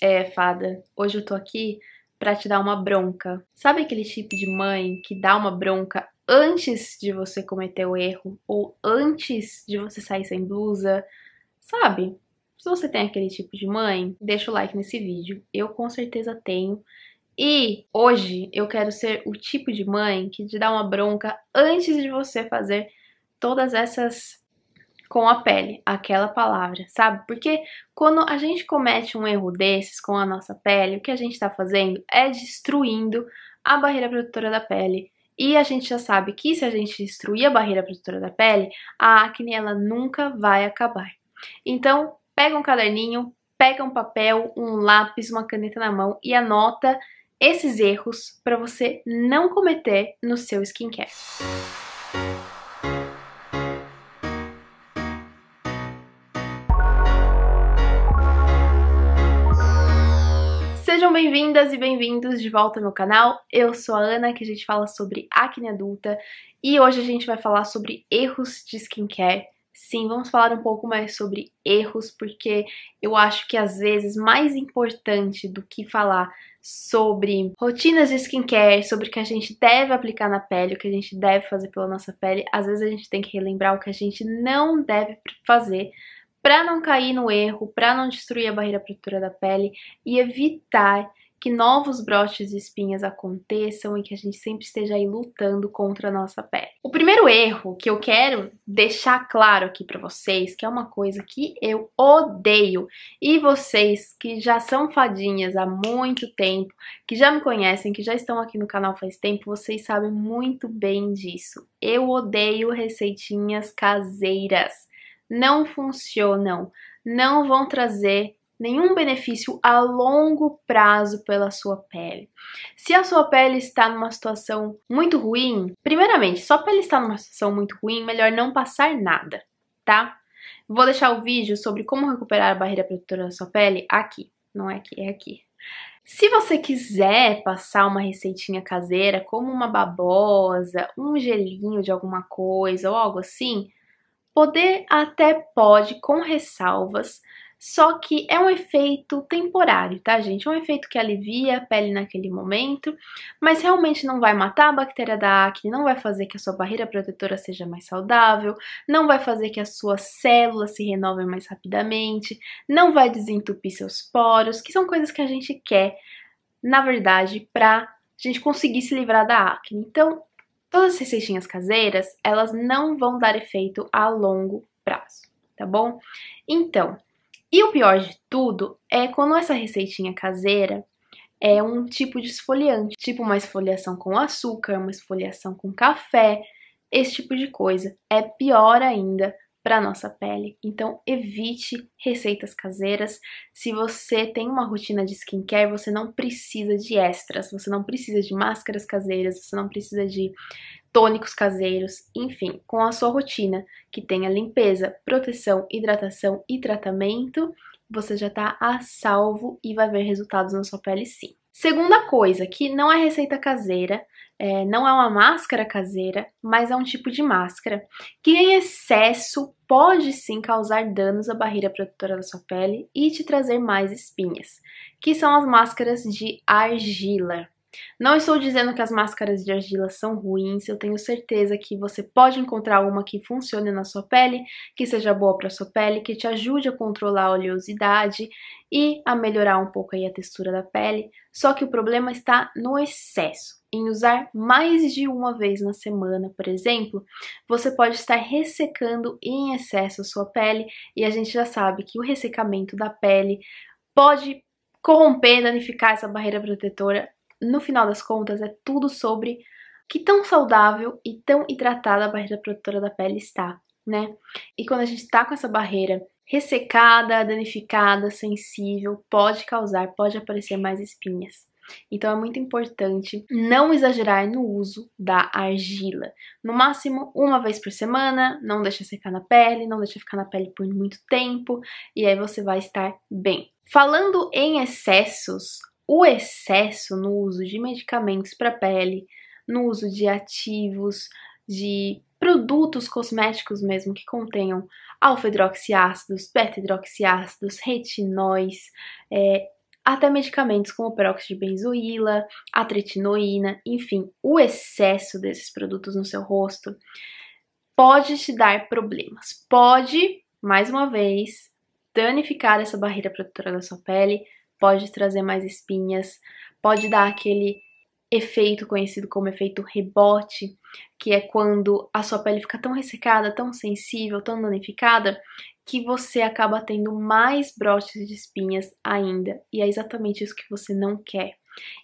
É, fada, hoje eu tô aqui para te dar uma bronca. Sabe aquele tipo de mãe que dá uma bronca antes de você cometer o erro ou antes de você sair sem blusa? Sabe? Se você tem aquele tipo de mãe, deixa o like nesse vídeo. Eu com certeza tenho. E hoje eu quero ser o tipo de mãe que te dá uma bronca antes de você fazer todas essas com a pele, aquela palavra, sabe? Porque quando a gente comete um erro desses com a nossa pele, o que a gente está fazendo é destruindo a barreira protetora da pele. E a gente já sabe que se a gente destruir a barreira protetora da pele, a acne ela nunca vai acabar. Então, pega um caderninho, pega um papel, um lápis, uma caneta na mão e anota esses erros para você não cometer no seu skincare. Sejam bem-vindas e bem-vindos de volta ao meu canal. Eu sou a Ana, que a gente fala sobre acne adulta e hoje a gente vai falar sobre erros de skincare. Sim, vamos falar um pouco mais sobre erros, porque eu acho que às vezes mais importante do que falar sobre rotinas de skincare, sobre o que a gente deve aplicar na pele, o que a gente deve fazer pela nossa pele, às vezes a gente tem que relembrar o que a gente não deve fazer para não cair no erro, para não destruir a barreira protetora da pele e evitar que novos broches de espinhas aconteçam e que a gente sempre esteja aí lutando contra a nossa pele. O primeiro erro que eu quero deixar claro aqui para vocês, que é uma coisa que eu odeio, e vocês que já são fadinhas há muito tempo, que já me conhecem, que já estão aqui no canal faz tempo, vocês sabem muito bem disso. Eu odeio receitinhas caseiras não funcionam, não vão trazer nenhum benefício a longo prazo pela sua pele. Se a sua pele está numa situação muito ruim, primeiramente, só pele estar numa situação muito ruim, melhor não passar nada, tá? Vou deixar o vídeo sobre como recuperar a barreira protetora da sua pele aqui, não é aqui, é aqui. Se você quiser passar uma receitinha caseira, como uma babosa, um gelinho de alguma coisa ou algo assim, Poder até pode, com ressalvas, só que é um efeito temporário, tá, gente? É um efeito que alivia a pele naquele momento, mas realmente não vai matar a bactéria da acne, não vai fazer que a sua barreira protetora seja mais saudável, não vai fazer que as suas células se renovem mais rapidamente, não vai desentupir seus poros, que são coisas que a gente quer, na verdade, pra gente conseguir se livrar da acne. Então, Todas as receitinhas caseiras, elas não vão dar efeito a longo prazo, tá bom? Então, e o pior de tudo é quando essa receitinha caseira é um tipo de esfoliante, tipo uma esfoliação com açúcar, uma esfoliação com café, esse tipo de coisa. É pior ainda para nossa pele. Então evite receitas caseiras. Se você tem uma rotina de skincare, você não precisa de extras, você não precisa de máscaras caseiras, você não precisa de tônicos caseiros, enfim, com a sua rotina que tenha limpeza, proteção, hidratação e tratamento, você já está a salvo e vai ver resultados na sua pele sim. Segunda coisa, que não é receita caseira, é, não é uma máscara caseira, mas é um tipo de máscara que em excesso pode sim causar danos à barreira protetora da sua pele e te trazer mais espinhas, que são as máscaras de argila. Não estou dizendo que as máscaras de argila são ruins, eu tenho certeza que você pode encontrar uma que funcione na sua pele, que seja boa para sua pele, que te ajude a controlar a oleosidade e a melhorar um pouco aí a textura da pele. Só que o problema está no excesso. Em usar mais de uma vez na semana, por exemplo, você pode estar ressecando em excesso a sua pele e a gente já sabe que o ressecamento da pele pode corromper, danificar essa barreira protetora no final das contas, é tudo sobre que tão saudável e tão hidratada a barreira protetora da pele está, né? E quando a gente está com essa barreira ressecada, danificada, sensível, pode causar, pode aparecer mais espinhas. Então é muito importante não exagerar no uso da argila. No máximo uma vez por semana, não deixa secar na pele, não deixa ficar na pele por muito tempo e aí você vai estar bem. Falando em excessos, o excesso no uso de medicamentos para pele, no uso de ativos, de produtos cosméticos mesmo que contenham alfa-hidroxiácidos, beta-hidroxiácidos, retinóis, é, até medicamentos como peróxido de benzoíla, atretinoína, enfim, o excesso desses produtos no seu rosto pode te dar problemas. Pode, mais uma vez, danificar essa barreira protetora da sua pele, pode trazer mais espinhas, pode dar aquele efeito conhecido como efeito rebote, que é quando a sua pele fica tão ressecada, tão sensível, tão danificada, que você acaba tendo mais brotes de espinhas ainda. E é exatamente isso que você não quer.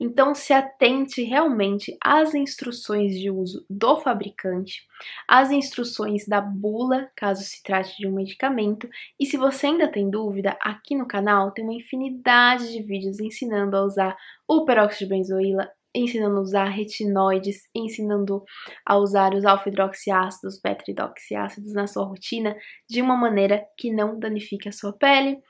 Então, se atente realmente às instruções de uso do fabricante, às instruções da bula, caso se trate de um medicamento, e se você ainda tem dúvida, aqui no canal tem uma infinidade de vídeos ensinando a usar o peróxido de benzoíla, ensinando a usar retinoides, ensinando a usar os alfa-hidroxiácidos, beta-hidroxiácidos na sua rotina de uma maneira que não danifique a sua pele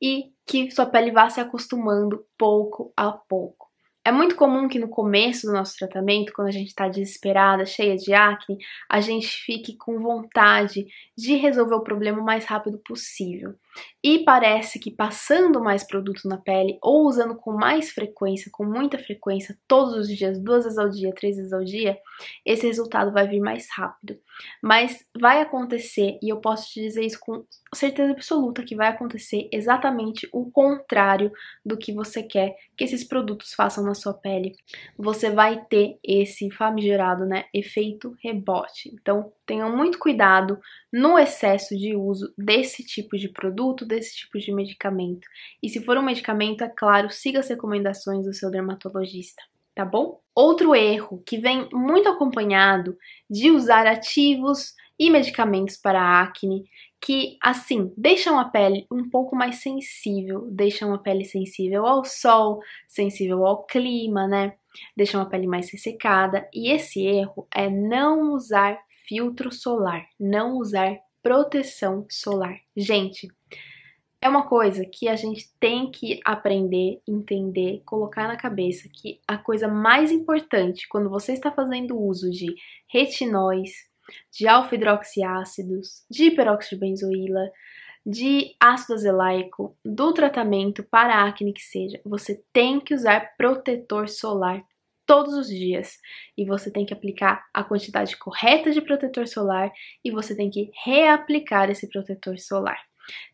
e que sua pele vá se acostumando pouco a pouco. É muito comum que no começo do nosso tratamento, quando a gente está desesperada, cheia de acne, a gente fique com vontade de resolver o problema o mais rápido possível. E parece que passando mais produto na pele ou usando com mais frequência, com muita frequência, todos os dias, duas vezes ao dia, três vezes ao dia, esse resultado vai vir mais rápido. Mas vai acontecer, e eu posso te dizer isso com certeza absoluta, que vai acontecer exatamente o contrário do que você quer que esses produtos façam na sua pele. Você vai ter esse famigerado, né, efeito rebote. Então, tenham muito cuidado no excesso de uso desse tipo de produto desse tipo de medicamento. E se for um medicamento, é claro, siga as recomendações do seu dermatologista, tá bom? Outro erro que vem muito acompanhado de usar ativos e medicamentos para acne que assim deixam a pele um pouco mais sensível, deixam a pele sensível ao sol, sensível ao clima, né? Deixam a pele mais ressecada e esse erro é não usar filtro solar, não usar proteção solar. Gente, é uma coisa que a gente tem que aprender, entender, colocar na cabeça que a coisa mais importante quando você está fazendo uso de retinóis, de alfa-hidroxiácidos, de hiperóxido de benzoíla, de ácido azelaico, do tratamento para acne que seja, você tem que usar protetor solar todos os dias. E você tem que aplicar a quantidade correta de protetor solar e você tem que reaplicar esse protetor solar.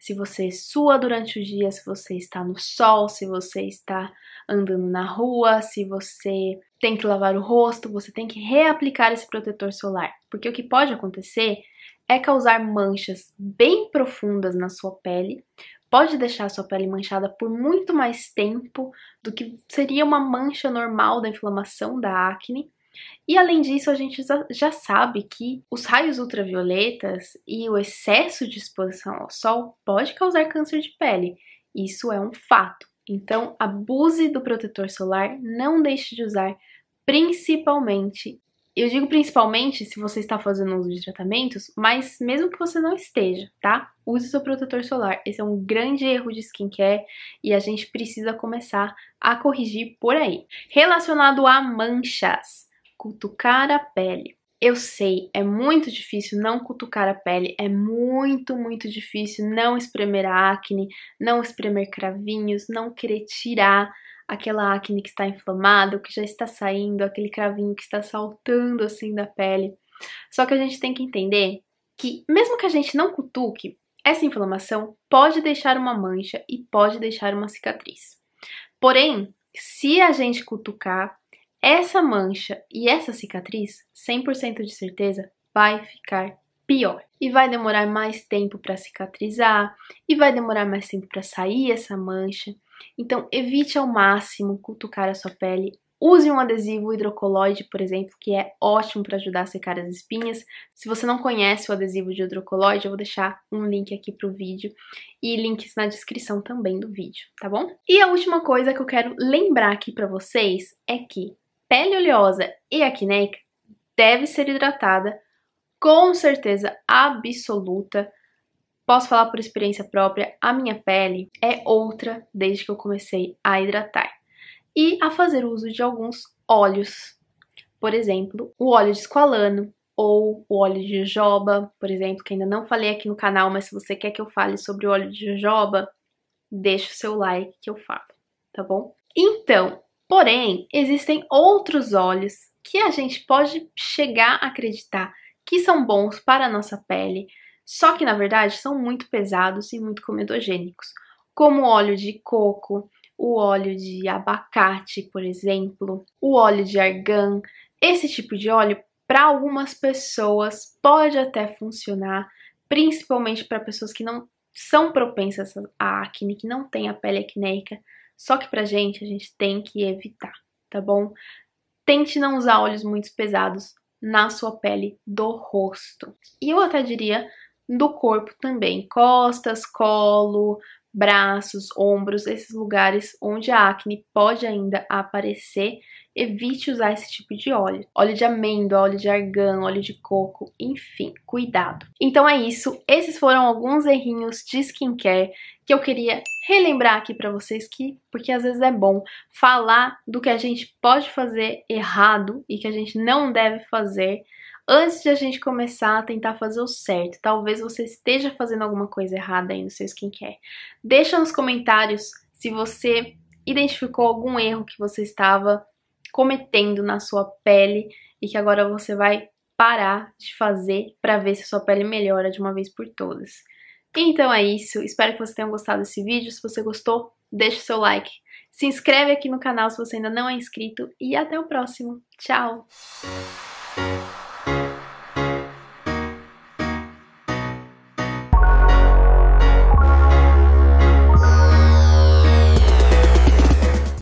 Se você sua durante o dia, se você está no sol, se você está andando na rua, se você tem que lavar o rosto, você tem que reaplicar esse protetor solar. Porque o que pode acontecer é causar manchas bem profundas na sua pele, pode deixar sua pele manchada por muito mais tempo do que seria uma mancha normal da inflamação da acne. E além disso, a gente já sabe que os raios ultravioletas e o excesso de exposição ao sol pode causar câncer de pele. Isso é um fato. Então, abuse do protetor solar, não deixe de usar, principalmente eu digo principalmente se você está fazendo uso de tratamentos, mas mesmo que você não esteja, tá? Use seu protetor solar. Esse é um grande erro de skincare e a gente precisa começar a corrigir por aí. Relacionado a manchas, cutucar a pele. Eu sei, é muito difícil não cutucar a pele, é muito, muito difícil não espremer a acne, não espremer cravinhos, não querer tirar aquela acne que está inflamada, que já está saindo, aquele cravinho que está saltando assim da pele. Só que a gente tem que entender que, mesmo que a gente não cutuque, essa inflamação pode deixar uma mancha e pode deixar uma cicatriz. Porém, se a gente cutucar, essa mancha e essa cicatriz, 100% de certeza, vai ficar pior. E vai demorar mais tempo para cicatrizar, e vai demorar mais tempo para sair essa mancha. Então, evite ao máximo cutucar a sua pele. Use um adesivo hidrocolóide, por exemplo, que é ótimo para ajudar a secar as espinhas. Se você não conhece o adesivo de hidrocolóide, eu vou deixar um link aqui para o vídeo e links na descrição também do vídeo, tá bom? E a última coisa que eu quero lembrar aqui para vocês é que pele oleosa e acneica deve ser hidratada com certeza absoluta, posso falar por experiência própria, a minha pele é outra desde que eu comecei a hidratar e a fazer uso de alguns óleos. Por exemplo, o óleo de esqualano, ou o óleo de jojoba, por exemplo, que ainda não falei aqui no canal, mas se você quer que eu fale sobre o óleo de jojoba, deixa o seu like que eu falo, tá bom? Então, porém, existem outros óleos que a gente pode chegar a acreditar que são bons para a nossa pele, só que na verdade são muito pesados e muito comedogênicos, como o óleo de coco, o óleo de abacate, por exemplo, o óleo de argan. Esse tipo de óleo, para algumas pessoas, pode até funcionar, principalmente para pessoas que não são propensas à acne, que não têm a pele acneica, só que pra gente, a gente tem que evitar, tá bom? Tente não usar óleos muito pesados, na sua pele do rosto. E eu até diria do corpo também, costas, colo, braços, ombros, esses lugares onde a acne pode ainda aparecer evite usar esse tipo de óleo. Óleo de amêndoa, óleo de argan, óleo de coco, enfim, cuidado. Então é isso, esses foram alguns errinhos de skincare que eu queria relembrar aqui para vocês que, porque às vezes é bom falar do que a gente pode fazer errado e que a gente não deve fazer antes de a gente começar a tentar fazer o certo. Talvez você esteja fazendo alguma coisa errada aí no seu skincare. Deixa nos comentários se você identificou algum erro que você estava cometendo na sua pele e que agora você vai parar de fazer para ver se a sua pele melhora de uma vez por todas. Então é isso, espero que você tenha gostado desse vídeo. Se você gostou, deixa seu like. Se inscreve aqui no canal se você ainda não é inscrito e até o próximo. Tchau!